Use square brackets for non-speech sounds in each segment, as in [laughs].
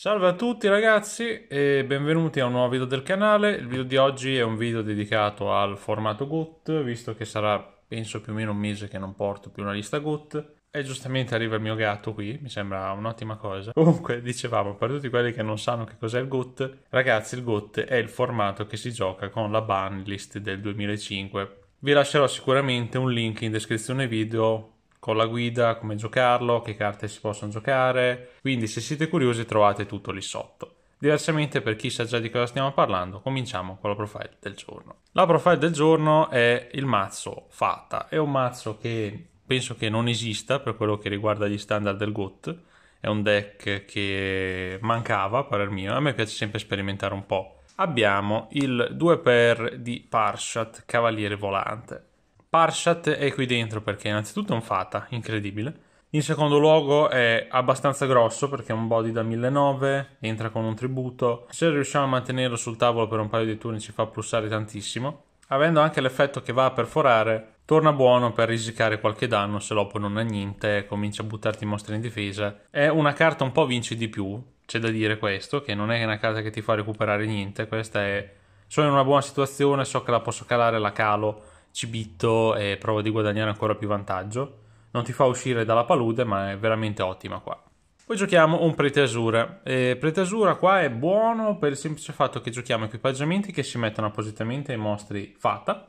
Salve a tutti ragazzi e benvenuti a un nuovo video del canale. Il video di oggi è un video dedicato al formato GUT, visto che sarà penso più o meno un mese che non porto più una lista GUT. E giustamente arriva il mio gatto qui, mi sembra un'ottima cosa. Comunque, dicevamo, per tutti quelli che non sanno che cos'è il GUT, ragazzi il GUT è il formato che si gioca con la ban list del 2005. Vi lascerò sicuramente un link in descrizione video con la guida, come giocarlo, che carte si possono giocare. Quindi se siete curiosi trovate tutto lì sotto. Diversamente per chi sa già di cosa stiamo parlando, cominciamo con la profile del giorno. La profile del giorno è il mazzo Fatta, è un mazzo che penso che non esista per quello che riguarda gli standard del GOT, è un deck che mancava a parer mio, a me piace sempre sperimentare un po'. Abbiamo il 2x di Parshat Cavaliere Volante Parshat è qui dentro perché innanzitutto è un fata, incredibile. In secondo luogo è abbastanza grosso perché è un body da 1009, entra con un tributo. Se riusciamo a mantenerlo sul tavolo per un paio di turni ci fa plussare tantissimo. Avendo anche l'effetto che va a perforare, torna buono per risicare qualche danno, se l'Oppo non ha niente, comincia a buttarti in mostra in difesa. È una carta un po' vinci di più, c'è da dire questo, che non è una carta che ti fa recuperare niente, questa è... Sono in una buona situazione, so che la posso calare, la calo Cibitto e prova di guadagnare ancora più vantaggio. Non ti fa uscire dalla palude, ma è veramente ottima qua. Poi giochiamo un Prete Asura. Prete Asura qua è buono per il semplice fatto che giochiamo equipaggiamenti che si mettono appositamente ai mostri fatta,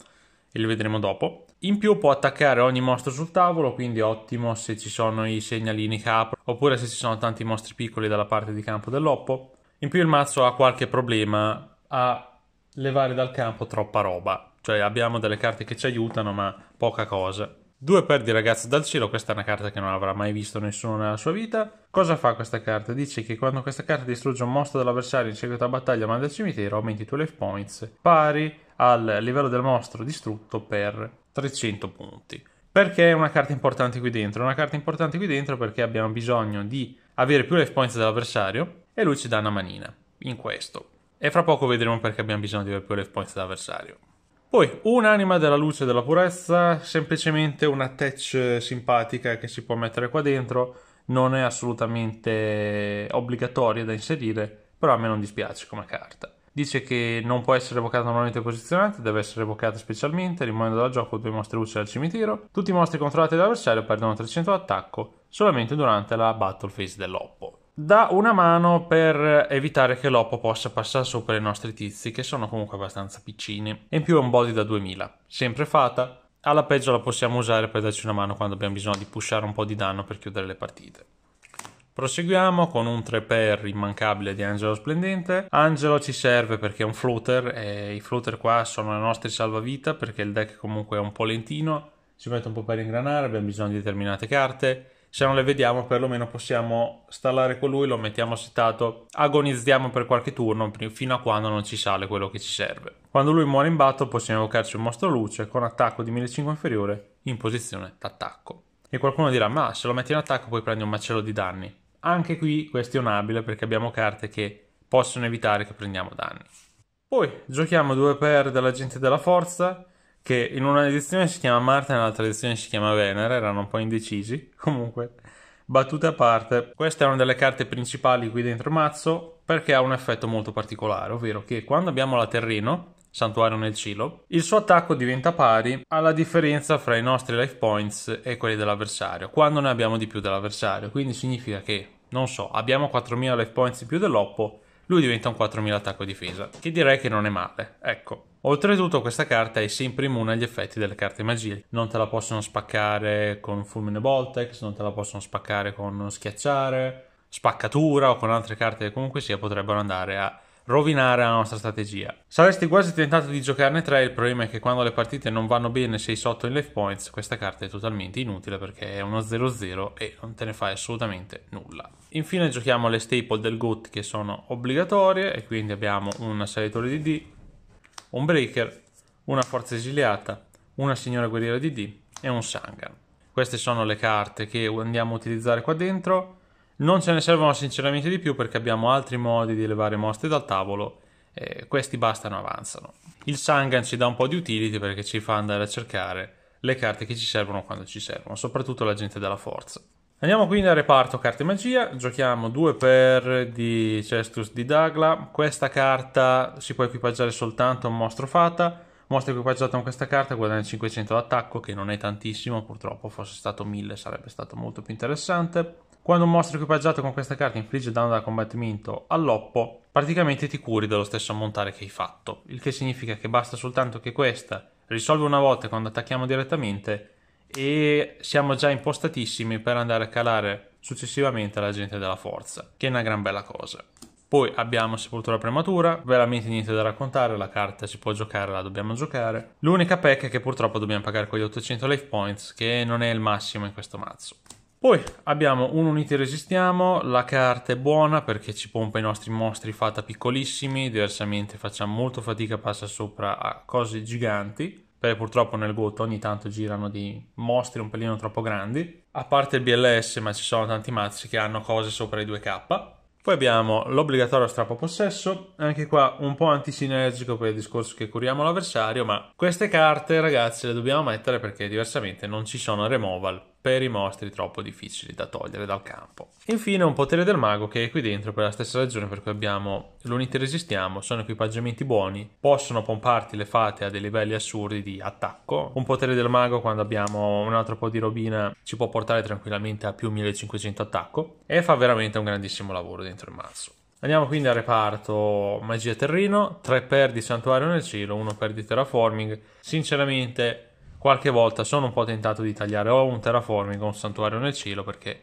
e li vedremo dopo. In più può attaccare ogni mostro sul tavolo, quindi ottimo se ci sono i segnalini capro, oppure se ci sono tanti mostri piccoli dalla parte di campo dell'oppo. In più il mazzo ha qualche problema a levare dal campo troppa roba. Cioè abbiamo delle carte che ci aiutano, ma poca cosa. Due perdi di ragazzo dal cielo, questa è una carta che non avrà mai visto nessuno nella sua vita. Cosa fa questa carta? Dice che quando questa carta distrugge un mostro dell'avversario in seguito a battaglia ma del cimitero, aumenti i tuoi life points pari al livello del mostro distrutto per 300 punti. Perché è una carta importante qui dentro? una carta importante qui dentro perché abbiamo bisogno di avere più life points dell'avversario e lui ci dà una manina in questo. E fra poco vedremo perché abbiamo bisogno di avere più life points dell'avversario. Poi un'anima della luce e della purezza, semplicemente una touch simpatica che si può mettere qua dentro, non è assolutamente obbligatoria da inserire, però a me non dispiace come carta. Dice che non può essere evocata normalmente posizionata, deve essere evocata specialmente, rimuovendo dal gioco due mostre luce dal cimitero. Tutti i mostri controllati dall'avversario perdono 300 attacco solamente durante la battle phase dell'oppo dà una mano per evitare che l'Oppo possa passare sopra i nostri tizi, che sono comunque abbastanza piccini. E in più è un body da 2000, sempre fata. Alla peggio la possiamo usare per darci una mano quando abbiamo bisogno di pushare un po' di danno per chiudere le partite. Proseguiamo con un 3x immancabile di Angelo Splendente. Angelo ci serve perché è un floater e i floater qua sono i nostri salvavita perché il deck comunque è un po' lentino, si mette un po' per ingranare, abbiamo bisogno di determinate carte se non le vediamo perlomeno possiamo stallare con lui, lo mettiamo setato, agonizziamo per qualche turno fino a quando non ci sale quello che ci serve. Quando lui muore in batto possiamo evocarci un mostro luce con attacco di 1500 inferiore in posizione d'attacco. E qualcuno dirà ma se lo metti in attacco poi prendi un macello di danni. Anche qui questionabile perché abbiamo carte che possono evitare che prendiamo danni. Poi giochiamo due per dell'agente della forza, che in una edizione si chiama Marte, nell'altra edizione si chiama Venere, erano un po' indecisi. [laughs] Comunque, battute a parte, questa è una delle carte principali qui dentro mazzo perché ha un effetto molto particolare, ovvero che quando abbiamo la Terreno, Santuario nel Cielo, il suo attacco diventa pari alla differenza fra i nostri life points e quelli dell'avversario, quando ne abbiamo di più dell'avversario. Quindi significa che, non so, abbiamo 4000 life points in più dell'Oppo, lui diventa un 4000 attacco e difesa, che direi che non è male, ecco. Oltretutto questa carta è sempre immune agli effetti delle carte magie, non te la possono spaccare con fulmine Voltex, non te la possono spaccare con schiacciare, spaccatura o con altre carte che comunque sia potrebbero andare a rovinare la nostra strategia. Saresti quasi tentato di giocarne tre, il problema è che quando le partite non vanno bene sei sotto in life points, questa carta è totalmente inutile perché è uno 0-0 e non te ne fai assolutamente nulla. Infine giochiamo le staple del GOAT che sono obbligatorie e quindi abbiamo un assalitore di D, un breaker, una forza esiliata, una signora guerriera di D e un Sangan. Queste sono le carte che andiamo a utilizzare qua dentro non ce ne servono sinceramente di più perché abbiamo altri modi di levare mostre dal tavolo eh, questi bastano e avanzano. Il Sangan ci dà un po' di utility perché ci fa andare a cercare le carte che ci servono quando ci servono, soprattutto la gente della forza. Andiamo quindi al reparto carte magia, giochiamo due per di Cestus di Dagla, questa carta si può equipaggiare soltanto a un mostro fata, mostro equipaggiato con questa carta guadagna 500 d'attacco che non è tantissimo purtroppo, fosse stato 1000 sarebbe stato molto più interessante quando un mostro equipaggiato con questa carta infligge danno da combattimento all'oppo, praticamente ti curi dello stesso ammontare che hai fatto, il che significa che basta soltanto che questa risolve una volta quando attacchiamo direttamente e siamo già impostatissimi per andare a calare successivamente la gente della forza, che è una gran bella cosa. Poi abbiamo Sepoltura Prematura, veramente niente da raccontare, la carta si può giocare, la dobbiamo giocare. L'unica pecca è che purtroppo dobbiamo pagare quegli 800 life points, che non è il massimo in questo mazzo. Poi abbiamo un uniti resistiamo, la carta è buona perché ci pompa i nostri mostri fatta piccolissimi, diversamente facciamo molto fatica, a passare sopra a cose giganti, perché purtroppo nel GOT ogni tanto girano di mostri un pelino troppo grandi, a parte il BLS ma ci sono tanti mazzi che hanno cose sopra i 2K. Poi abbiamo l'obbligatorio strappo possesso, anche qua un po' antisinergico per il discorso che curiamo l'avversario, ma queste carte ragazzi le dobbiamo mettere perché diversamente non ci sono removal per i mostri troppo difficili da togliere dal campo. Infine un potere del mago che è qui dentro per la stessa ragione per cui abbiamo l'unità resistiamo, sono equipaggiamenti buoni, possono pomparti le fate a dei livelli assurdi di attacco. Un potere del mago quando abbiamo un altro po' di robina ci può portare tranquillamente a più 1500 attacco e fa veramente un grandissimo lavoro dentro il mazzo. Andiamo quindi al reparto magia terreno, 3 per di santuario nel cielo, 1 per di terraforming. Sinceramente Qualche volta sono un po' tentato di tagliare o un terraforming o un santuario nel cielo perché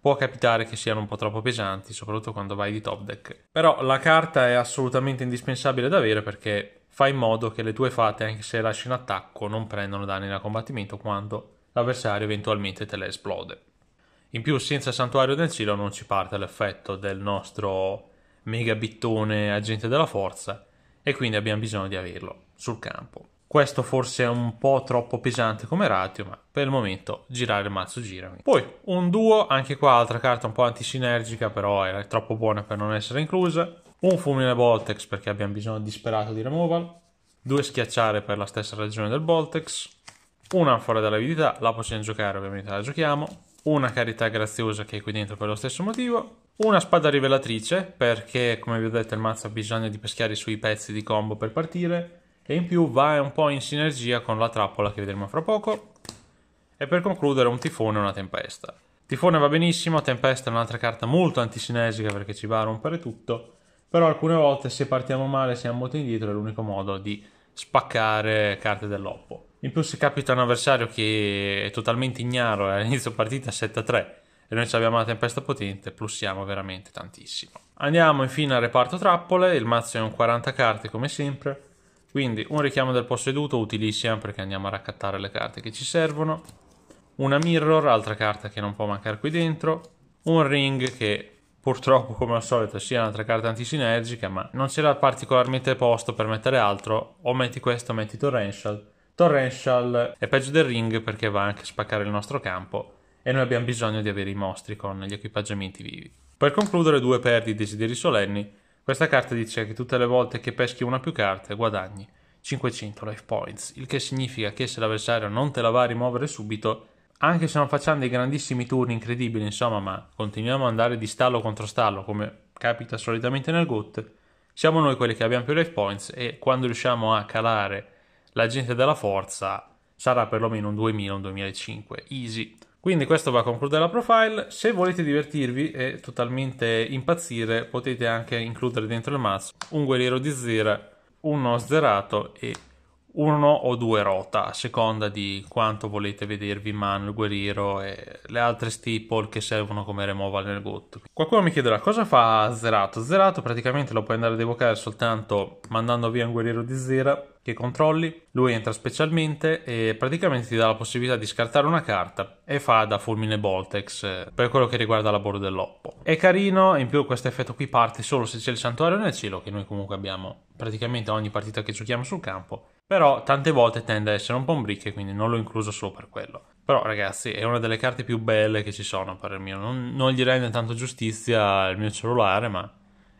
può capitare che siano un po' troppo pesanti, soprattutto quando vai di top deck. Però la carta è assolutamente indispensabile da avere perché fa in modo che le tue fate, anche se lasci in attacco, non prendano danni da combattimento quando l'avversario eventualmente te le esplode. In più, senza santuario nel cielo non ci parte l'effetto del nostro mega bittone agente della forza e quindi abbiamo bisogno di averlo sul campo. Questo forse è un po' troppo pesante come ratio, ma per il momento girare il mazzo girami. Poi un duo, anche qua altra carta un po' antisinergica, però è troppo buona per non essere inclusa. Un fulmine Voltex perché abbiamo bisogno disperato di removal. Due schiacciare per la stessa ragione del Boltex. Un'anfora dell'avidità, la possiamo giocare, ovviamente la giochiamo. Una carità graziosa che è qui dentro per lo stesso motivo. Una spada rivelatrice perché, come vi ho detto, il mazzo ha bisogno di pescare sui pezzi di combo per partire e in più va un po' in sinergia con la trappola che vedremo fra poco. E per concludere un tifone e una tempesta. Tifone va benissimo, tempesta è un'altra carta molto antisinesica perché ci va a rompere tutto, però alcune volte se partiamo male siamo molto indietro è l'unico modo di spaccare carte dell'oppo. In più se capita un avversario che è totalmente ignaro e all'inizio partita 7-3 e noi abbiamo la tempesta potente, plussiamo veramente tantissimo. Andiamo infine al reparto trappole, il mazzo è un 40 carte come sempre, quindi un richiamo del posseduto utilissima perché andiamo a raccattare le carte che ci servono. Una mirror, altra carta che non può mancare qui dentro. Un ring che purtroppo come al solito sia un'altra carta antisinergica ma non c'era particolarmente posto per mettere altro. O metti questo o metti Torrential. Torrential è peggio del ring perché va anche a spaccare il nostro campo e noi abbiamo bisogno di avere i mostri con gli equipaggiamenti vivi. Per concludere due perdi desideri solenni questa carta dice che tutte le volte che peschi una più carte guadagni 500 life points, il che significa che se l'avversario non te la va a rimuovere subito, anche se non facciamo dei grandissimi turni incredibili, insomma, ma continuiamo ad andare di stallo contro stallo come capita solitamente nel GOT, siamo noi quelli che abbiamo più life points e quando riusciamo a calare la gente della forza sarà perlomeno un 2000 un 2005, easy. Quindi questo va a concludere la profile, se volete divertirvi e totalmente impazzire potete anche includere dentro il mazzo un guerriero di Zira, uno sderato e uno o due rota a seconda di quanto volete vedervi in mano il Guerriero e le altre steeple che servono come removal nel GOT. Qualcuno mi chiederà cosa fa Zerato? Zerato praticamente lo puoi andare ad evocare soltanto mandando via un guerriero di Zera che controlli, lui entra specialmente e praticamente ti dà la possibilità di scartare una carta e fa da fulmine Boltex eh, per quello che riguarda la bordo dell'oppo. È carino, in più questo effetto qui parte solo se c'è il santuario nel cielo che noi comunque abbiamo praticamente ogni partita che giochiamo sul campo però tante volte tende a essere un po' un brick, quindi non l'ho incluso solo per quello. Però ragazzi, è una delle carte più belle che ci sono, per il mio. Non, non gli rende tanto giustizia il mio cellulare, ma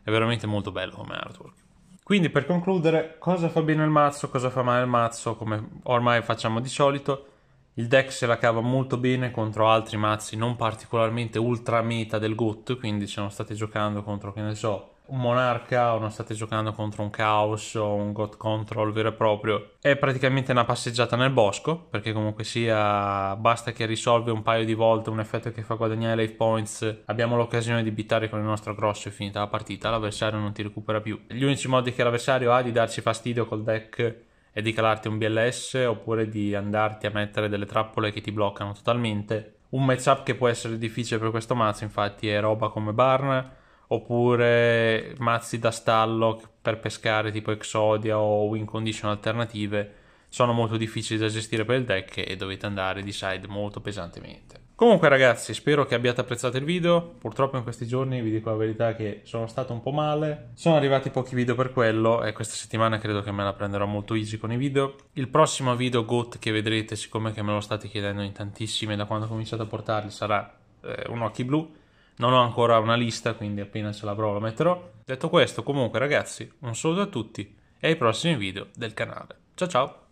è veramente molto bello come artwork. Quindi per concludere, cosa fa bene il mazzo, cosa fa male il mazzo, come ormai facciamo di solito, il deck se la cava molto bene contro altri mazzi non particolarmente ultra meta del GOT, quindi se non state giocando contro, che ne so, un monarca o non state giocando contro un caos o un god control vero e proprio, è praticamente una passeggiata nel bosco, perché comunque sia basta che risolve un paio di volte un effetto che fa guadagnare life points, abbiamo l'occasione di bittare con il nostro grosso e finita la partita, l'avversario non ti recupera più. Gli unici modi che l'avversario ha di darci fastidio col deck è di calarti un BLS oppure di andarti a mettere delle trappole che ti bloccano totalmente. Un matchup che può essere difficile per questo mazzo infatti è roba come Barn oppure mazzi da stallo per pescare tipo Exodia o Win Condition alternative sono molto difficili da gestire per il deck e dovete andare di side molto pesantemente. Comunque ragazzi, spero che abbiate apprezzato il video, purtroppo in questi giorni vi dico la verità che sono stato un po' male, sono arrivati pochi video per quello e questa settimana credo che me la prenderò molto easy con i video. Il prossimo video GOAT che vedrete, siccome che me lo state chiedendo in tantissime da quando ho cominciato a portarli, sarà eh, un occhi blu, non ho ancora una lista, quindi appena ce la provo la metterò. Detto questo, comunque ragazzi, un saluto a tutti e ai prossimi video del canale. Ciao ciao!